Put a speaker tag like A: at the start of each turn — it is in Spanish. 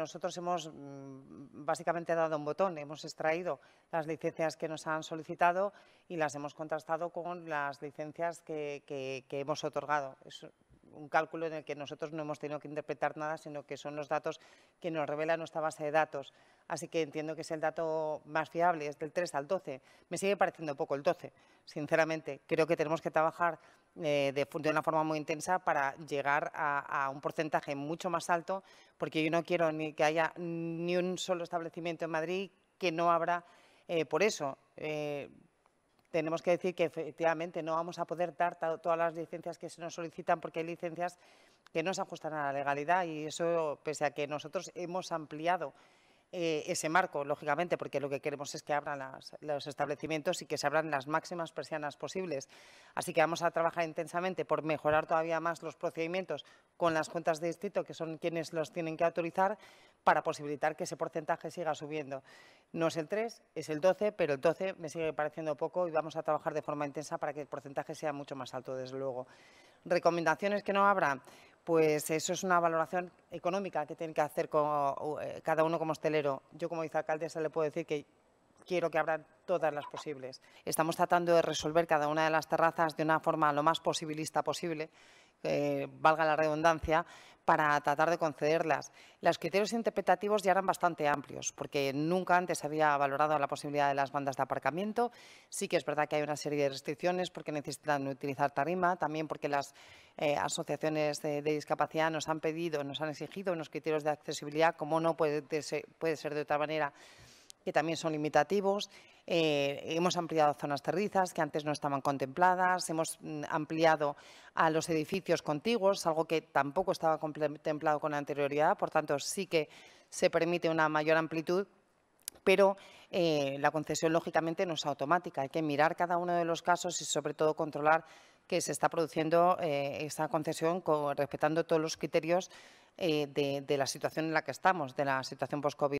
A: Nosotros hemos mm, básicamente dado un botón, hemos extraído las licencias que nos han solicitado y las hemos contrastado con las licencias que, que hemos otorgado un cálculo en el que nosotros no hemos tenido que interpretar nada, sino que son los datos que nos revela nuestra base de datos. Así que entiendo que es el dato más fiable, es del 3 al 12. Me sigue pareciendo poco el 12, sinceramente. Creo que tenemos que trabajar eh, de, de, una forma muy intensa para llegar a, un porcentaje mucho más alto, porque yo no quiero ni que haya ni un solo establecimiento en Madrid que no abra eh, por eso. Eh, tenemos que decir que efectivamente no vamos a poder dar todas las licencias que se nos solicitan porque hay licencias que no se ajustan a la legalidad y eso pese a que nosotros hemos ampliado eh, ese marco, lógicamente, porque lo que queremos es que abran los establecimientos y que se abran las máximas persianas posibles. Así que vamos a trabajar intensamente por mejorar todavía más los procedimientos con las cuentas de distrito, que son quienes los tienen que autorizar, para posibilitar que ese porcentaje siga subiendo. No es el 3, es el 12, pero el 12 me sigue pareciendo poco y vamos a trabajar de forma intensa para que el porcentaje sea mucho más alto, desde luego. ¿Recomendaciones que no habrá? Pues eso es una valoración económica que tiene que hacer eh, cada uno como hostelero. Yo como vicealcaldesa le puedo decir que quiero que abran todas las posibles. Estamos tratando de resolver cada una de las terrazas de una forma lo más posibilista posible eh, valga la redundancia, para tratar de concederlas. Los criterios interpretativos ya eran bastante amplios, porque nunca antes se había valorado la posibilidad de las bandas de aparcamiento. Sí que es verdad que hay una serie de restricciones porque necesitan utilizar tarima, también porque las eh, asociaciones de, discapacidad nos han pedido, nos han exigido unos criterios de accesibilidad, como no puede puede ser de otra manera que también son limitativos. Eh, hemos ampliado zonas terrizas que antes no estaban contempladas, hemos mm, ampliado a los edificios contiguos, algo que tampoco estaba contemplado con anterioridad, por tanto sí que se permite una mayor amplitud, pero eh, la concesión lógicamente no es automática, hay que mirar cada uno de los casos y sobre todo controlar que se está produciendo eh, esa concesión respetando todos los criterios de, de la situación en la que estamos, de la situación post-COVID.